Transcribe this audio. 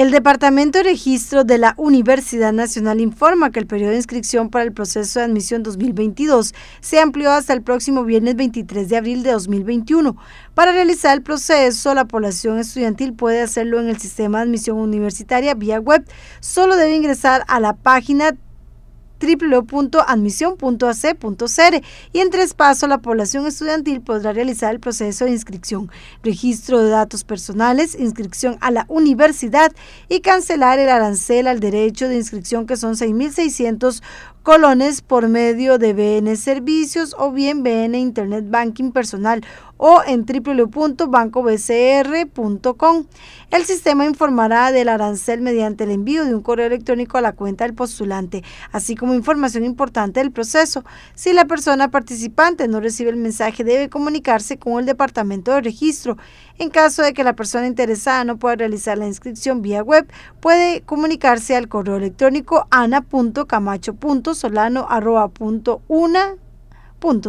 El Departamento de Registro de la Universidad Nacional informa que el periodo de inscripción para el proceso de admisión 2022 se amplió hasta el próximo viernes 23 de abril de 2021. Para realizar el proceso, la población estudiantil puede hacerlo en el sistema de admisión universitaria vía web. Solo debe ingresar a la página www.admisión.ac.cr y en tres pasos la población estudiantil podrá realizar el proceso de inscripción, registro de datos personales, inscripción a la universidad y cancelar el arancel al derecho de inscripción que son 6.600 colones por medio de BN Servicios o bien BN Internet Banking Personal o en www.bancobcr.com. El sistema informará del arancel mediante el envío de un correo electrónico a la cuenta del postulante, así como información importante del proceso. Si la persona participante no recibe el mensaje, debe comunicarse con el departamento de registro. En caso de que la persona interesada no pueda realizar la inscripción vía web, puede comunicarse al correo electrónico ana.camacho.com solano arroba punto una punto